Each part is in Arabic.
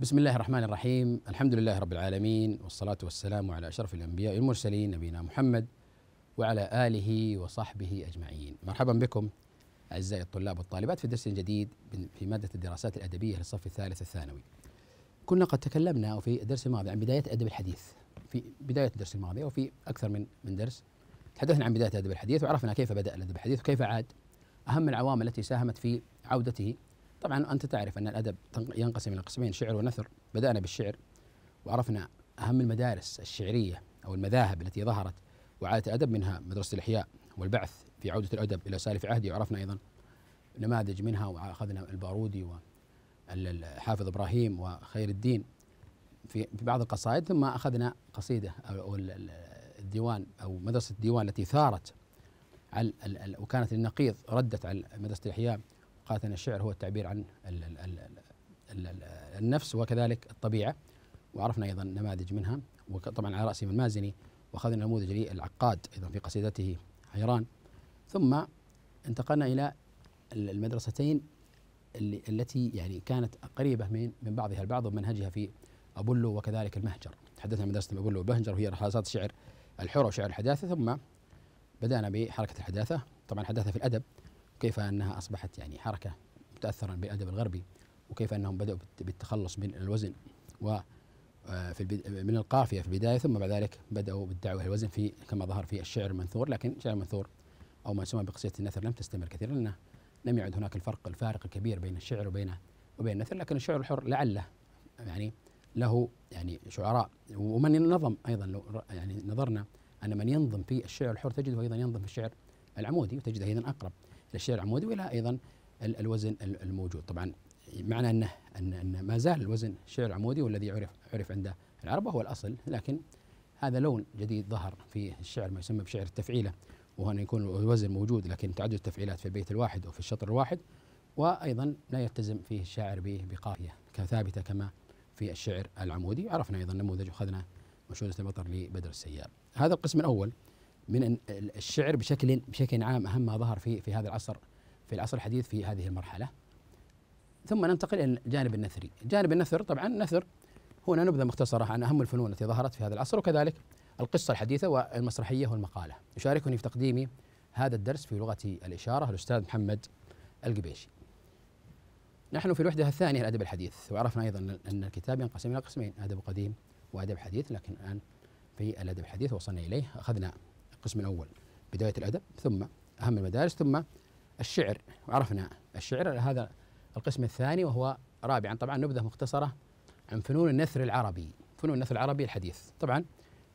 بسم الله الرحمن الرحيم الحمد لله رب العالمين والصلاة والسلام على أشرف الأنبياء والمرسلين نبينا محمد وعلى آله وصحبه أجمعين مرحبا بكم أعزائي الطلاب والطالبات في درس جديد في مادة الدراسات الأدبية للصف الثالث الثانوي كنا قد تكلمنا في الدرس الماضي عن بداية أدب الحديث في بداية الدرس الماضي وفي أكثر من من درس تحدثنا عن بداية أدب الحديث وعرفنا كيف بدأ الأدب الحديث وكيف عاد أهم العوامل التي ساهمت في عودته طبعا انت تعرف ان الادب ينقسم الى قسمين شعر ونثر بدانا بالشعر وعرفنا اهم المدارس الشعريه او المذاهب التي ظهرت وعادت الادب منها مدرسه الاحياء والبعث في عوده الادب الى سالف عهده وعرفنا ايضا نماذج منها واخذنا البارودي والحافظ ابراهيم وخير الدين في بعض القصائد ثم اخذنا قصيده او الديوان او مدرسه الديوان التي ثارت على وكانت للنقيض ردت على مدرسه الاحياء ان الشعر هو التعبير عن الـ الـ الـ الـ الـ النفس وكذلك الطبيعة وعرفنا أيضا نماذج منها وطبعا على رأسهم المازني وأخذنا نموذج للعقاد أيضا في قصيدته حيران ثم انتقلنا إلى المدرستين اللي التي يعني كانت قريبة من من بعضها البعض ومنهجها في أبولو وكذلك المهجر تحدثنا عن مدرسة أبولو والمهجر وهي رحلات الشعر الحر وشعر الحداثة ثم بدأنا بحركة الحداثة طبعا الحداثة في الأدب كيف أنها أصبحت يعني حركة متأثرا بالأدب الغربي وكيف أنهم بدأوا بالتخلص من الوزن و آه، في من القافية في البداية ثم بعد ذلك بدأوا بالدعوة الوزن في كما ظهر في الشعر المنثور لكن الشعر المنثور أو ما يسمى بقصيدة النثر لم تستمر كثيرا لأنه لم يعد هناك الفرق الفارق الكبير بين الشعر وبين وبين النثر لكن الشعر الحر لعله يعني له يعني شعراء ومن نظم ايضا لو يعني نظرنا ان من ينظم في الشعر الحر تجده ايضا ينظم في الشعر العمودي وتجده ايضا اقرب للشيء العمودي والى ايضا الوزن الموجود طبعا معنى انه ان ان ما زال الوزن الشيء العمودي والذي عرف عرف عند العرب وهو الاصل لكن هذا لون جديد ظهر في الشعر ما يسمى بشعر التفعيله وهو ان يكون الوزن موجود لكن تعدد التفعيلات في البيت الواحد او في الشطر الواحد وايضا لا يلتزم فيه الشاعر بقافيه كثابته كما في الشعر العمودي عرفنا ايضا نموذج اخذنا مشهوده المطر لبدر السياب هذا القسم الاول من الشعر بشكل بشكل عام اهم ما ظهر في في هذا العصر في العصر الحديث في هذه المرحله ثم ننتقل الى الجانب النثري جانب النثر طبعا النثر هنا نبذه مختصره عن اهم الفنون التي ظهرت في هذا العصر وكذلك القصه الحديثه والمسرحيه والمقاله يشاركني في تقديم هذا الدرس في لغه الاشاره الاستاذ محمد القبيشي نحن في الوحده الثانيه الادب الحديث وعرفنا ايضا ان الكتاب ينقسم الى قسمين ادب قديم وادب حديث لكن الان في الادب الحديث وصلنا اليه اخذنا القسم الأول بداية الأدب ثم أهم المدارس ثم الشعر وعرفنا الشعر هذا القسم الثاني وهو رابعا طبعا نبذة مختصرة عن فنون النثر العربي فنون النثر العربي الحديث طبعا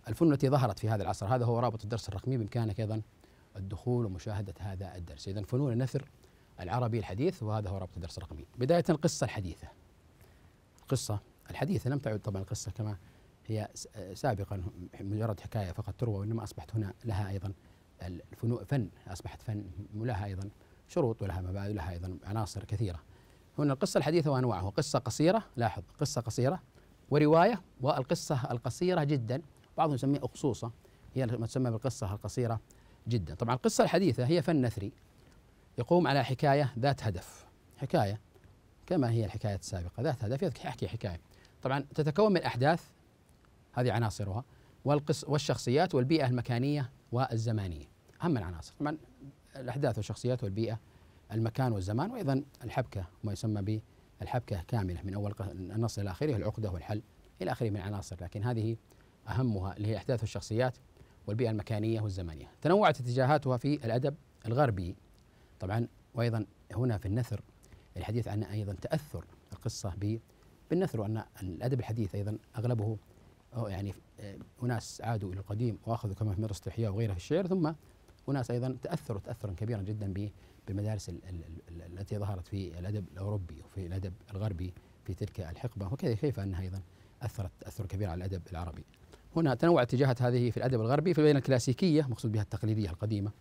الفنون التي ظهرت في هذا العصر هذا هو رابط الدرس الرقمي بإمكانك أيضا الدخول ومشاهدة هذا الدرس إذا فنون النثر العربي الحديث وهذا هو رابط الدرس الرقمي بداية القصة الحديثة القصة الحديثة لم تعد طبعا القصة كما هي سابقا مجرد حكاية فقط تروى وإنما أصبحت هنا لها أيضا الفنون فن أصبحت فن ولها أيضا شروط ولها مبادئ ولها أيضا عناصر كثيرة هنا القصة الحديثة وأنواعها قصة قصيرة لاحظ قصة قصيرة ورواية والقصة القصيرة جدا بعضهم يسميها أقصوصة هي ما تسمى بالقصة القصيرة جدا طبعا القصة الحديثة هي فن نثري يقوم على حكاية ذات هدف حكاية كما هي الحكاية السابقة ذات هدف يحكي حكاية طبعا تتكون من أحداث هذه عناصرها والقص والشخصيات والبيئة المكانية والزمانية أهم العناصر طبعا الأحداث والشخصيات والبيئة المكان والزمان وأيضا الحبكة ما يسمى بالحبكة كاملة من أول النص إلى آخره العقدة والحل إلى آخره من العناصر لكن هذه أهمها اللي هي الأحداث والشخصيات والبيئة المكانية والزمانية تنوعت اتجاهاتها في الأدب الغربي طبعا وأيضا هنا في النثر الحديث عن أيضا تأثر القصة بالنثر وأن الأدب الحديث أيضا أغلبه يعني آه، اناس عادوا الى القديم واخذوا كما في مدرسه الاحياء وغيرها في الشعر ثم اناس ايضا تاثروا تاثرا كبيرا جدا بالمدارس التي ظهرت في الادب الاوروبي وفي الادب الغربي في تلك الحقبه وكذا كيف انها ايضا اثرت تاثر كبير على الادب العربي. هنا تنوع اتجاهات هذه في الادب الغربي فبين الكلاسيكيه مقصود بها التقليديه القديمه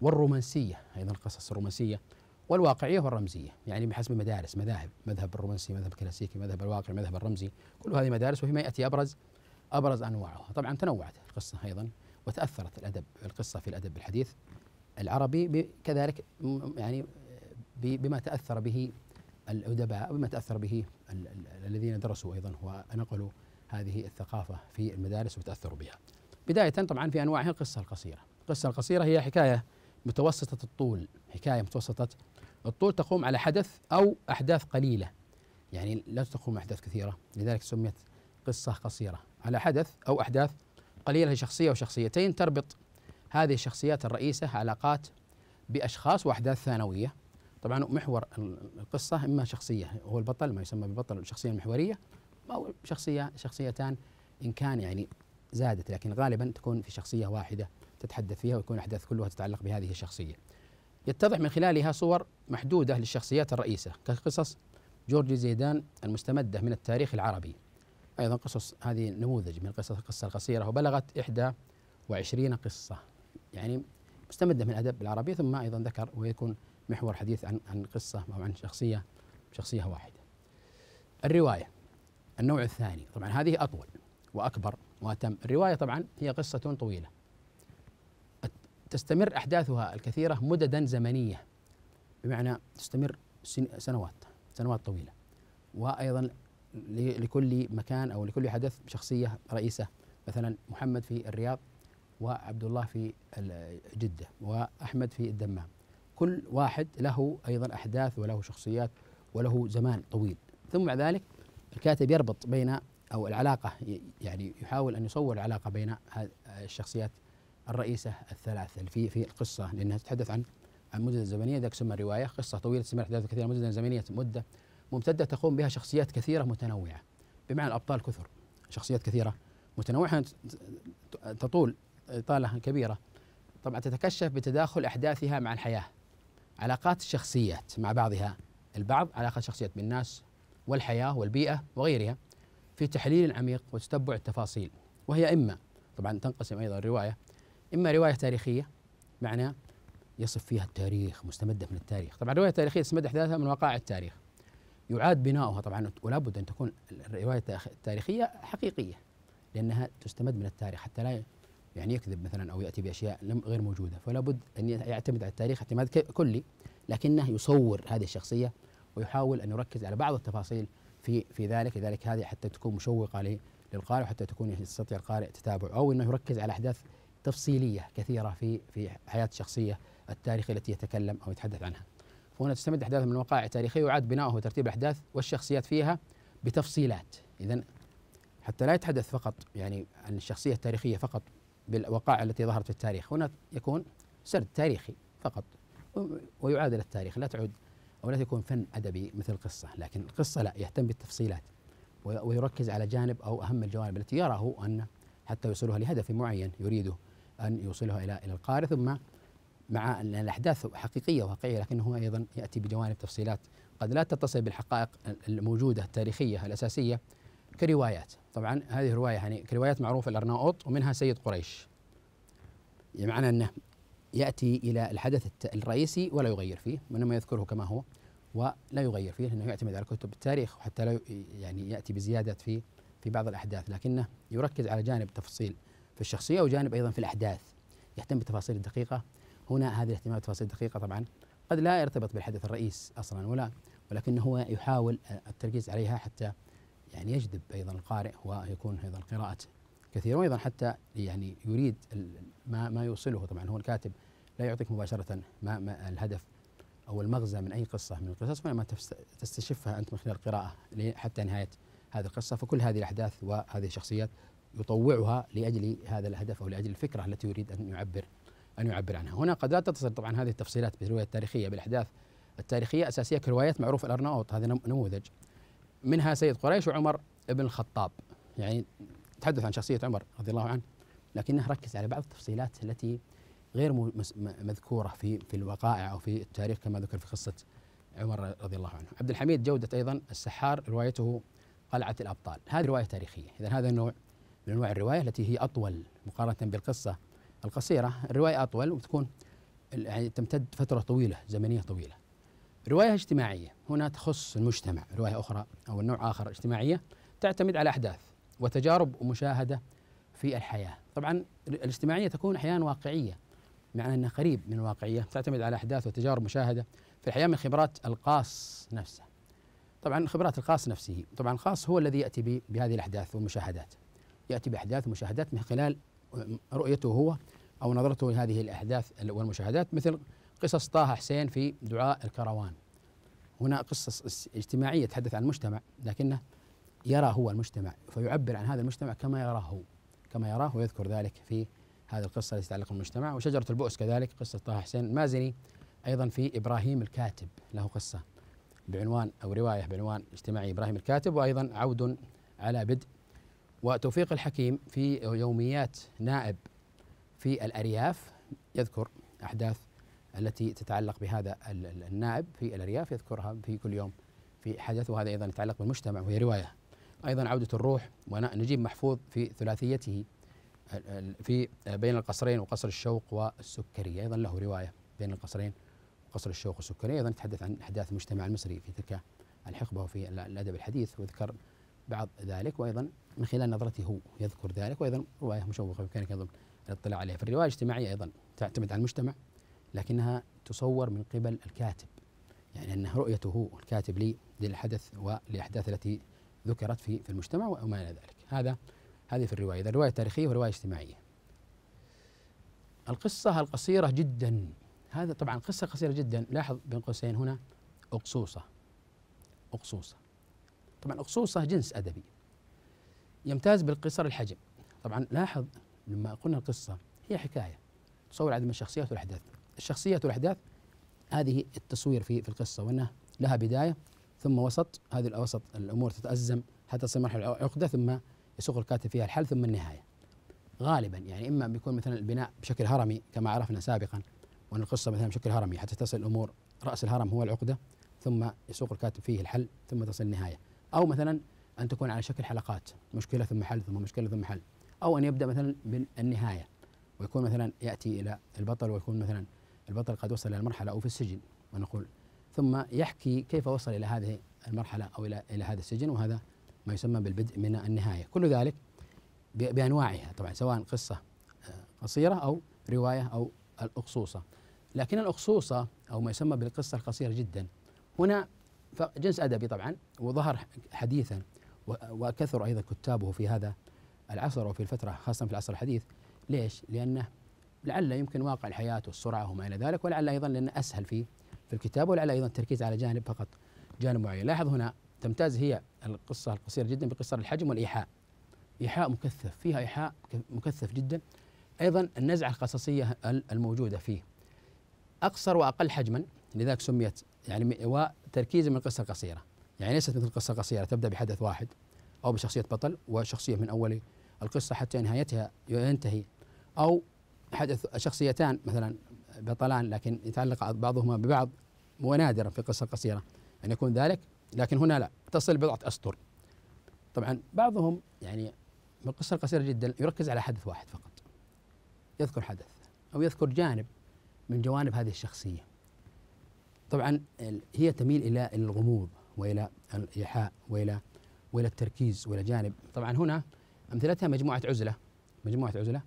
والرومانسيه ايضا القصص الرومانسيه والواقعيه والرمزيه يعني بحسب المدارس مذاهب مذهب الرومانسي مذهب الكلاسيكي مذهب الواقع مذهب الرمزي كل هذه مدارس وفيما ياتي ابرز أبرز أنواعها طبعا تنوعت القصة أيضا وتأثرت الأدب القصة في الأدب الحديث العربي كذلك يعني بما تأثر به الأدباء وبما تأثر به الذين درسوا أيضا ونقلوا هذه الثقافة في المدارس وتأثروا بها بداية طبعا في أنواعها القصة القصيرة القصة القصيرة هي حكاية متوسطة الطول حكاية متوسطة الطول تقوم على حدث أو أحداث قليلة يعني لا تقوم أحداث كثيرة لذلك سميت قصة قصيرة على حدث أو أحداث قليلة شخصية وشخصيتين تربط هذه الشخصيات الرئيسة علاقات بأشخاص وأحداث ثانوية طبعا محور القصة إما شخصية هو البطل ما يسمى بالبطل الشخصية المحورية أو شخصية شخصيتان إن كان يعني زادت لكن غالبا تكون في شخصية واحدة تتحدث فيها ويكون الأحداث كلها تتعلق بهذه الشخصية يتضح من خلالها صور محدودة للشخصيات الرئيسة كقصص جورج زيدان المستمدة من التاريخ العربي أيضا قصص هذه نموذج من قصص القصة القصيرة وبلغت 21 قصة يعني مستمدة من الأدب العربي ثم أيضا ذكر ويكون محور حديث عن عن قصة أو عن شخصية شخصية واحدة الرواية النوع الثاني طبعا هذه أطول وأكبر وأتم الرواية طبعا هي قصة طويلة تستمر أحداثها الكثيرة مددا زمنية بمعنى تستمر سنوات سنوات طويلة وأيضا لكل مكان او لكل حدث شخصيه رئيسه مثلا محمد في الرياض وعبد الله في جده واحمد في الدمام كل واحد له ايضا احداث وله شخصيات وله زمان طويل ثم بعد ذلك الكاتب يربط بين او العلاقه يعني يحاول ان يصور العلاقه بين الشخصيات الرئيسه الثلاثه في في القصه لانها تتحدث عن عن مدة زمنية ذاك سمى الرواية قصة طويلة تسمى أحداث كثيرة مدة زمنية مدة ممتده تقوم بها شخصيات كثيره متنوعه بمعنى الابطال كثر شخصيات كثيره متنوعه تطول اطاله كبيره طبعا تتكشف بتداخل احداثها مع الحياه علاقات الشخصيات مع بعضها البعض علاقات شخصيات بالناس والحياه والبيئه وغيرها في تحليل عميق وتتبع التفاصيل وهي اما طبعا تنقسم ايضا الروايه اما روايه تاريخيه معنى يصف فيها التاريخ مستمده من التاريخ طبعا الروايه التاريخيه تستمد احداثها من وقائع التاريخ يعاد بناؤها طبعا ولا بد ان تكون الروايه التاريخيه حقيقيه لانها تستمد من التاريخ حتى لا يعني يكذب مثلا او ياتي باشياء لم غير موجوده فلا بد ان يعتمد على التاريخ اعتماد كلي لكنه يصور هذه الشخصيه ويحاول ان يركز على بعض التفاصيل في في ذلك لذلك هذه حتى تكون مشوقه للقارئ وحتى تكون يستطيع القارئ تتابعه او انه يركز على احداث تفصيليه كثيره في في حياه الشخصيه التاريخيه التي يتكلم او يتحدث عنها. وهنا تستمد أحداث من وقائع تاريخية يعاد بناؤه وترتيب الأحداث والشخصيات فيها بتفصيلات إذا حتى لا يتحدث فقط يعني عن الشخصية التاريخية فقط بالوقائع التي ظهرت في التاريخ هنا يكون سرد تاريخي فقط ويعاد إلى التاريخ لا تعود أو لا تكون فن أدبي مثل القصة لكن القصة لا يهتم بالتفصيلات ويركز على جانب أو أهم الجوانب التي يراه أن حتى يوصلها لهدف معين يريده أن يوصلها إلى إلى القارئ ثم مع أن الأحداث حقيقية وواقعية لكنه أيضا يأتي بجوانب تفصيلات قد لا تتصل بالحقائق الموجودة التاريخية الأساسية كروايات طبعا هذه الروايه يعني كروايات معروفة الأرناؤوط ومنها سيد قريش بمعنى أنه يأتي إلى الحدث الرئيسي ولا يغير فيه وإنما يذكره كما هو ولا يغير فيه لأنه يعتمد على كتب التاريخ وحتى لا يعني يأتي بزيادات في في بعض الأحداث لكنه يركز على جانب تفصيل في الشخصية وجانب أيضا في الأحداث يهتم بالتفاصيل الدقيقة هنا هذه الاهتمامات تفاصيل دقيقة طبعا قد لا يرتبط بالحدث الرئيس أصلا ولا ولكن هو يحاول آه، التركيز عليها حتى يعني يجذب أيضا القارئ ويكون أيضا قراءة كثيرة وأيضا حتى يعني يريد ما, ما يوصله طبعا هو الكاتب لا يعطيك مباشرة ما, ما الهدف أو المغزى من أي قصة من القصص وإنما تستشفها أنت من خلال القراءة حتى نهاية هذه القصة فكل هذه الأحداث وهذه الشخصيات يطوعها لأجل هذا الهدف أو لأجل الفكرة التي يريد أن يعبر أن يعبر عنها هنا قد لا تتصل طبعا هذه التفصيلات بالرواية التاريخية بالأحداث التاريخية أساسية كروايات معروف الأرناؤوط هذا نموذج منها سيد قريش وعمر بن الخطاب يعني تحدث عن شخصية عمر رضي الله عنه لكنه ركز على بعض التفصيلات التي غير مذكورة في في الوقائع أو في التاريخ كما ذكر في قصة عمر رضي الله عنه عبد الحميد جودة أيضا السحار روايته قلعة الأبطال هذه رواية تاريخية إذا هذا النوع من أنواع الرواية التي هي أطول مقارنة بالقصة القصيرة الرواية أطول وتكون يعني تمتد فترة طويلة زمنية طويلة رواية اجتماعية هنا تخص المجتمع رواية أخرى أو نوع آخر اجتماعية تعتمد على أحداث وتجارب ومشاهدة في الحياة طبعا الاجتماعية تكون أحيانا واقعية مع أنها قريب من الواقعية تعتمد على أحداث وتجارب مشاهدة في الحياة من خبرات القاص نفسه طبعا خبرات القاص نفسه طبعا القاص هو الذي يأتي بهذه الأحداث والمشاهدات يأتي بأحداث ومشاهدات من خلال رؤيته هو أو نظرته لهذه الأحداث والمشاهدات مثل قصص طه حسين في دعاء الكروان هنا قصص اجتماعية تحدث عن المجتمع لكنه يرى هو المجتمع فيعبر عن هذا المجتمع كما يراه هو كما يراه ويذكر ذلك في هذه القصة التي تتعلق بالمجتمع وشجرة البؤس كذلك قصة طه حسين المازني أيضا في إبراهيم الكاتب له قصة بعنوان أو رواية بعنوان اجتماعي إبراهيم الكاتب وأيضا عود على بدء وتوفيق الحكيم في يوميات نائب في الأرياف يذكر أحداث التي تتعلق بهذا النائب في الأرياف يذكرها في كل يوم في حدث وهذا أيضا يتعلق بالمجتمع وهي رواية أيضا عودة الروح ونجيب محفوظ في ثلاثيته في بين القصرين وقصر الشوق والسكرية أيضا له رواية بين القصرين وقصر الشوق والسكرية أيضا تحدث عن أحداث المجتمع المصري في تلك الحقبة وفي الأدب الحديث وذكر بعض ذلك وأيضا من خلال نظرته هو يذكر ذلك وأيضا رواية مشوقة بإمكانك أيضا الاطلاع عليها فالرواية الاجتماعية أيضا تعتمد على المجتمع لكنها تصور من قبل الكاتب يعني أنها رؤيته هو الكاتب للحدث والأحداث التي ذكرت في في المجتمع وما إلى ذلك هذا هذه في الرواية إذا الروايه التاريخيه ورواية اجتماعية القصة القصيرة جدا هذا طبعا قصة قصيرة جدا لاحظ بين قوسين هنا أقصوصة أقصوصة طبعا أقصوصة جنس أدبي يمتاز بالقصر الحجم طبعا لاحظ لما قلنا القصة هي حكاية تصور عدم الشخصيات والأحداث الشخصيات والأحداث هذه التصوير في في القصة وأنها لها بداية ثم وسط هذه الوسط الأمور تتأزم حتى تصل مرحلة العقدة ثم يسوق الكاتب فيها الحل ثم النهاية غالبا يعني إما بيكون مثلا البناء بشكل هرمي كما عرفنا سابقا وأن القصة مثلا بشكل هرمي حتى تصل الأمور رأس الهرم هو العقدة ثم يسوق الكاتب فيه الحل ثم تصل النهاية او مثلا ان تكون على شكل حلقات مشكله ثم حل ثم مشكله ثم حل او ان يبدا مثلا بالنهايه ويكون مثلا ياتي الى البطل ويكون مثلا البطل قد وصل الى المرحله او في السجن ونقول ثم يحكي كيف وصل الى هذه المرحله او الى الى هذا السجن وهذا ما يسمى بالبدء من النهايه كل ذلك بانواعها طبعا سواء قصه آه، قصيره او روايه او الاقصوصه لكن الاقصوصه او ما يسمى بالقصه القصيره جدا هنا فجنس أدبي طبعا وظهر حديثا وكثر أيضا كتابه في هذا العصر وفي الفترة خاصة في العصر الحديث ليش؟ لأنه لعل يمكن واقع الحياة والسرعة وما إلى ذلك ولعل أيضا لأنه أسهل في في الكتاب ولعل أيضا التركيز على جانب فقط جانب معين لاحظ هنا تمتاز هي القصة القصيرة جدا بقصر الحجم والإيحاء إيحاء مكثف فيها إيحاء مكثف جدا أيضا النزعة القصصية الموجودة فيه أقصر وأقل حجما لذلك سميت يعني وتركيز من قصه قصيره يعني ليست مثل قصه قصيره تبدا بحدث واحد او بشخصيه بطل وشخصيه من اول القصه حتى نهايتها ينتهي او حدث شخصيتان مثلا بطلان لكن يتعلق بعضهما ببعض ونادرا في قصه قصيره ان يكون ذلك لكن هنا لا تصل بضعه اسطر طبعا بعضهم يعني من القصه القصيره جدا يركز على حدث واحد فقط يذكر حدث او يذكر جانب من جوانب هذه الشخصيه طبعا هي تميل الى الغموض والى الايحاء والى والى التركيز والى جانب طبعا هنا امثلتها مجموعه عزله مجموعه عزله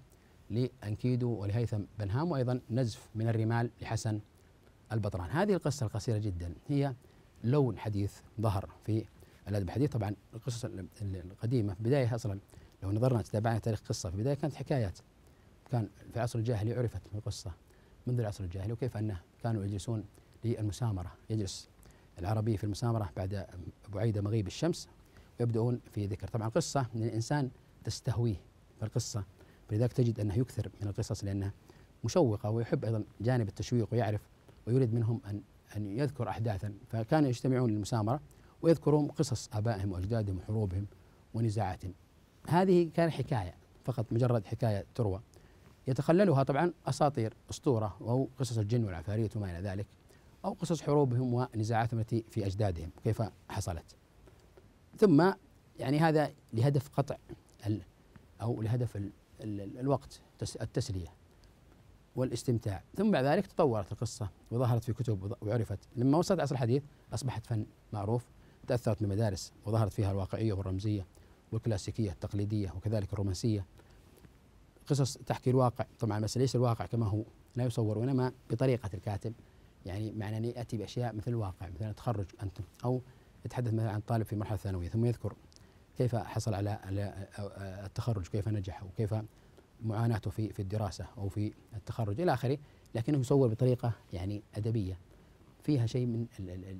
لانكيدو ولهيثم بنهام وايضا نزف من الرمال لحسن البطران هذه القصه القصيره جدا هي لون حديث ظهر في الادب الحديث طبعا القصص القديمه في بدايه اصلا لو نظرنا تتابعنا تاريخ القصه في البدايه كانت حكايات كان في عصر الجاهلي عرفت القصه منذ العصر الجاهلي وكيف انه كانوا يجلسون للمسامرة يجلس العربي في المسامرة بعد بعيدة مغيب الشمس ويبدأون في ذكر طبعا قصة من الإنسان تستهويه القصة فلذلك تجد أنه يكثر من القصص لأنها مشوقة ويحب أيضا جانب التشويق ويعرف ويريد منهم أن أن يذكر أحداثا فكانوا يجتمعون للمسامرة ويذكرون قصص آبائهم وأجدادهم وحروبهم ونزاعاتهم هذه كان حكاية فقط مجرد حكاية تروى يتخللها طبعا أساطير أسطورة أو قصص الجن والعفاريت وما إلى ذلك أو قصص حروبهم ونزاعاتهم التي في أجدادهم كيف حصلت ثم يعني هذا لهدف قطع أو لهدف الوقت التسلية والاستمتاع ثم بعد ذلك تطورت القصة وظهرت في كتب وعرفت لما وصلت عصر الحديث أصبحت فن معروف تأثرت بمدارس وظهرت فيها الواقعية والرمزية والكلاسيكية التقليدية وكذلك الرومانسية قصص تحكي الواقع طبعا بس ليس الواقع كما هو لا يصور وإنما بطريقة الكاتب يعني معنى أن يأتي بأشياء مثل الواقع مثلا التخرج أنتم أو يتحدث مثلا عن طالب في مرحلة ثانوية ثم يذكر كيف حصل على التخرج كيف نجح وكيف معاناته في في الدراسة أو في التخرج إلى آخره لكنه يصور بطريقة يعني أدبية فيها شيء من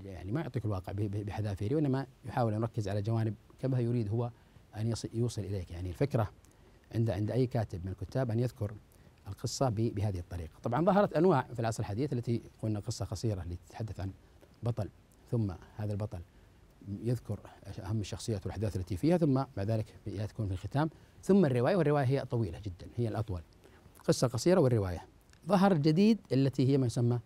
يعني ما يعطيك الواقع بحذافيره وإنما يحاول أن يركز على جوانب كما يريد هو أن يوصل إليك يعني الفكرة عند عند أي كاتب من الكتاب أن يذكر القصة بهذه الطريقة طبعا ظهرت أنواع في العصر الحديث التي قلنا قصة قصيرة لتتحدث عن بطل ثم هذا البطل يذكر أهم الشخصيات والأحداث التي فيها ثم بعد ذلك تكون في الختام ثم الرواية والرواية هي طويلة جدا هي الأطول قصة قصيرة والرواية ظهر الجديد التي هي ما يسمى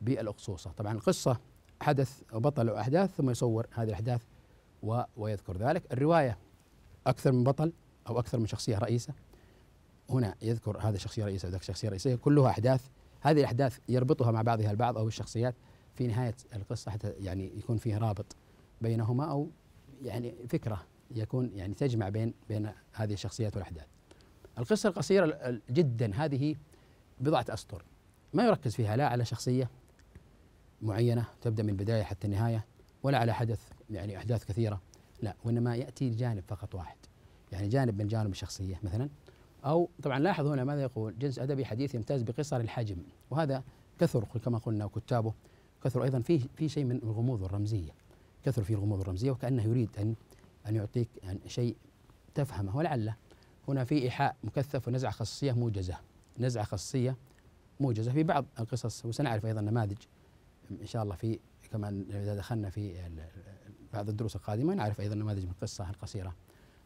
بالأقصوصة طبعا القصة حدث أو بطل أو أحداث ثم يصور هذه الأحداث ويذكر ذلك الرواية أكثر من بطل أو أكثر من شخصية رئيسة هنا يذكر هذا الشخصيه الرئيسية وذاك الشخصيه الرئيسية كلها احداث هذه الاحداث يربطها مع بعضها البعض او الشخصيات في نهايه القصه حتى يعني يكون فيه رابط بينهما او يعني فكره يكون يعني تجمع بين بين هذه الشخصيات والاحداث. القصه القصيره جدا هذه بضعه اسطر ما يركز فيها لا على شخصيه معينه تبدا من البدايه حتى النهايه ولا على حدث يعني احداث كثيره لا وانما ياتي جانب فقط واحد يعني جانب من جانب الشخصيه مثلا أو طبعا لاحظ هنا ماذا يقول جنس أدبي حديث يمتاز بقصر الحجم وهذا كثر كما قلنا كتابه كثر أيضا فيه في شيء من الغموض والرمزية كثر في الغموض والرمزية وكأنه يريد أن أن يعطيك أن شيء تفهمه ولعله هنا في إيحاء مكثف ونزعة خصية موجزة نزعة خصية موجزة في بعض القصص وسنعرف أيضا نماذج إن شاء الله في كما إذا دخلنا في بعض الدروس القادمة نعرف أيضا نماذج من القصة القصيرة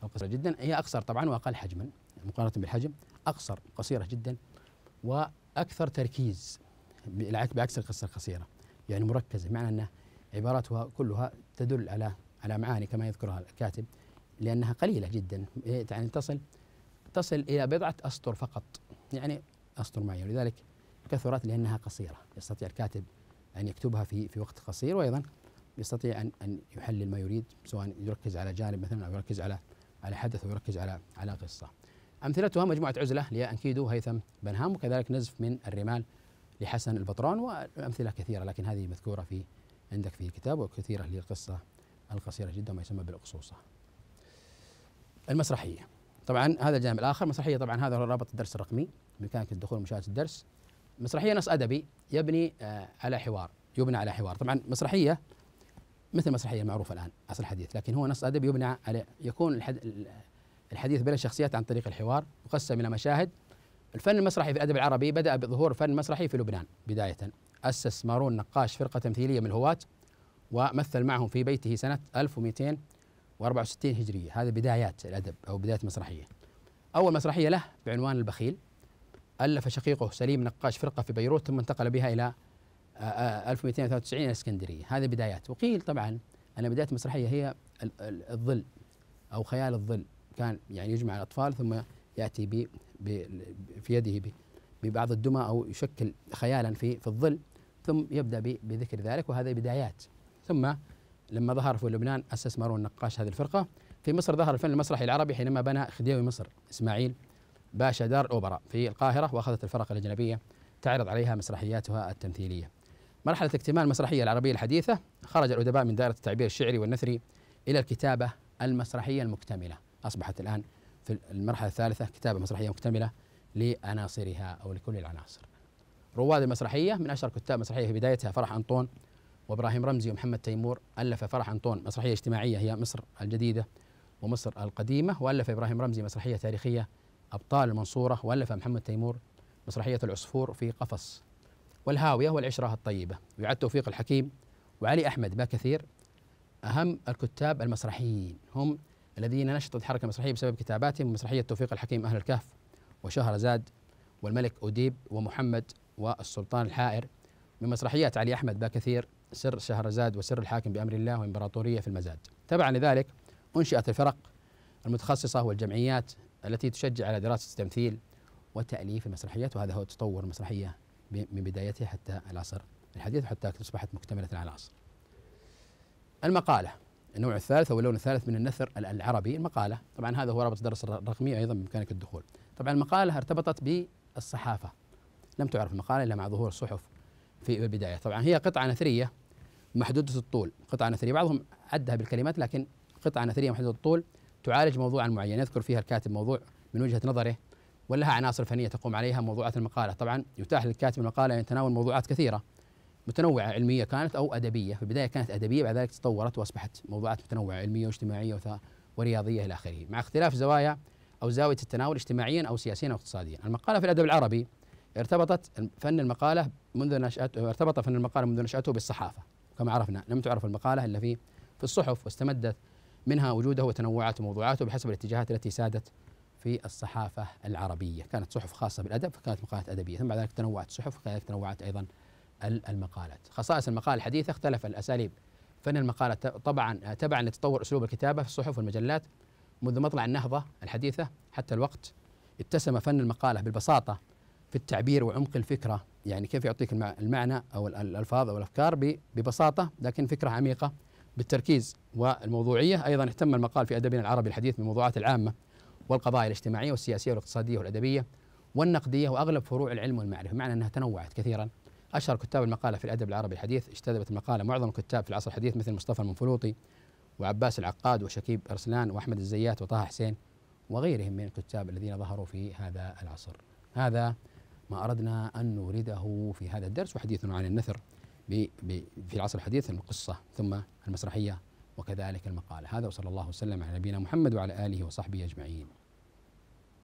قصيرة جدا هي أقصر طبعا وأقل حجما مقارنة بالحجم أقصر قصيرة جدا وأكثر تركيز بعكس القصة القصيرة يعني مركزة بمعنى انه عباراتها كلها تدل على على معاني كما يذكرها الكاتب لأنها قليلة جدا يعني تصل تصل إلى بضعة أسطر فقط يعني أسطر معينه ولذلك كثرت لأنها قصيرة يستطيع الكاتب أن يكتبها في في وقت قصير وأيضا يستطيع أن أن يحلل ما يريد سواء يركز على جانب مثلا أو يركز على على حدث ويركز على على قصه. امثلتها مجموعه عزله انكيدو هيثم بنهام وكذلك نزف من الرمال لحسن البطران وامثله كثيره لكن هذه مذكوره في عندك في الكتاب وكثيره للقصه القصيره جدا ما يسمى بالاقصوصه. المسرحيه طبعا هذا الجانب الاخر مسرحيه طبعا هذا هو رابط الدرس الرقمي بامكانك الدخول ومشاهده الدرس. مسرحيه نص ادبي يبني آه، على حوار يبنى على حوار طبعا مسرحيه مثل المسرحيه المعروفه الان عصر الحديث لكن هو نص ادبي يبنى على يكون الحديث بين الشخصيات عن طريق الحوار مقسم الى مشاهد الفن المسرحي في الادب العربي بدا بظهور فن مسرحي في لبنان بدايه اسس مارون نقاش فرقه تمثيليه من الهواة ومثل معهم في بيته سنه 1264 هجريه هذا بدايات الادب او بدايات مسرحيه اول مسرحيه له بعنوان البخيل الف شقيقه سليم نقاش فرقه في بيروت ثم انتقل بها الى 1293 الاسكندريه هذه بدايات وقيل طبعا ان بدايه المسرحيه هي الظل او خيال الظل كان يعني يجمع الاطفال ثم ياتي بي في يده ببعض الدمى او يشكل خيالا في في الظل ثم يبدا بذكر ذلك وهذه بدايات ثم لما ظهر في لبنان اسس مارون النقاش هذه الفرقه في مصر ظهر الفن المسرحي العربي حينما بنى خديوي مصر اسماعيل باشا دار أوبرا في القاهره واخذت الفرق الاجنبيه تعرض عليها مسرحياتها التمثيليه مرحلة اكتمال المسرحية العربية الحديثة خرج الأدباء من دائرة التعبير الشعري والنثري إلى الكتابة المسرحية المكتملة أصبحت الآن في المرحلة الثالثة كتابة مسرحية مكتملة لعناصرها أو لكل العناصر رواد المسرحية من أشهر كتاب مسرحية في بدايتها فرح أنطون وإبراهيم رمزي ومحمد تيمور ألف فرح أنطون مسرحية اجتماعية هي مصر الجديدة ومصر القديمة وألف إبراهيم رمزي مسرحية تاريخية أبطال المنصورة وألف محمد تيمور مسرحية العصفور في قفص والهاوية والعشرة الطيبة ويعد توفيق الحكيم وعلي أحمد باكثير أهم الكتاب المسرحيين هم الذين نشطت الحركة المسرحية بسبب كتاباتهم مسرحية توفيق الحكيم أهل الكهف وشهر زاد والملك أديب ومحمد والسلطان الحائر من مسرحيات علي أحمد باكثير سر شهر زاد وسر الحاكم بأمر الله وإمبراطورية في المزاد تبعا لذلك أنشئت الفرق المتخصصة والجمعيات التي تشجع على دراسة التمثيل وتأليف المسرحيات وهذا هو تطور المسرحية من بدايته حتى العصر الحديث حتى أصبحت مكتملة على العصر المقالة النوع الثالث أو اللون الثالث من النثر العربي المقالة طبعا هذا هو رابط الدرس الرقمي أيضا بإمكانك الدخول طبعا المقالة ارتبطت بالصحافة لم تعرف المقالة إلا مع ظهور الصحف في البداية طبعا هي قطعة نثرية محدودة الطول قطعة نثرية بعضهم عدها بالكلمات لكن قطعة نثرية محدودة الطول تعالج موضوعا معين يذكر فيها الكاتب موضوع من وجهة نظره ولها عناصر فنيه تقوم عليها موضوعات المقاله، طبعا يتاح للكاتب المقاله ان يتناول موضوعات كثيره متنوعه علميه كانت او ادبيه، في البدايه كانت ادبيه بعد ذلك تطورت واصبحت موضوعات متنوعه علميه واجتماعيه ورياضيه الى اخره، مع اختلاف زوايا او زاويه التناول اجتماعيا او سياسيا او اقتصاديا، المقاله في الادب العربي ارتبطت فن المقاله منذ نشاته ارتبط فن المقاله منذ نشاته بالصحافه، كما عرفنا لم تعرف المقاله الا في في الصحف واستمدت منها وجوده وتنوعات وموضوعاته بحسب الاتجاهات التي سادت في الصحافة العربية كانت صحف خاصة بالأدب فكانت مقالات أدبية ثم بعد ذلك تنوعت الصحف وكذلك تنوعت أيضا المقالات خصائص المقالة الحديثة اختلف الأساليب فإن المقالة طبعا تبعا لتطور أسلوب الكتابة في الصحف والمجلات منذ مطلع النهضة الحديثة حتى الوقت اتسم فن المقالة بالبساطة في التعبير وعمق الفكرة يعني كيف يعطيك المعنى أو الألفاظ أو الأفكار ببساطة لكن فكرة عميقة بالتركيز والموضوعية أيضا اهتم المقال في أدبنا العربي الحديث بالموضوعات العامة والقضايا الاجتماعية والسياسية والاقتصادية والأدبية والنقدية وأغلب فروع العلم والمعرفة معنى أنها تنوعت كثيرا أشهر كتاب المقالة في الأدب العربي الحديث اجتذبت المقالة معظم الكتاب في العصر الحديث مثل مصطفى المنفلوطي وعباس العقاد وشكيب أرسلان وأحمد الزيات وطه حسين وغيرهم من الكتاب الذين ظهروا في هذا العصر هذا ما أردنا أن نورده في هذا الدرس وحديثنا عن النثر في العصر الحديث القصة ثم المسرحية وكذلك المقالة هذا وصلى الله وسلم على نبينا محمد وعلى آله وصحبه أجمعين